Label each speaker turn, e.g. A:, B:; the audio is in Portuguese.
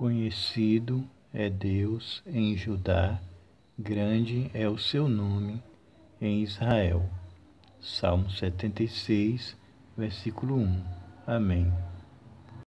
A: Conhecido é Deus em Judá, grande é o seu nome em Israel. Salmo 76, versículo 1. Amém.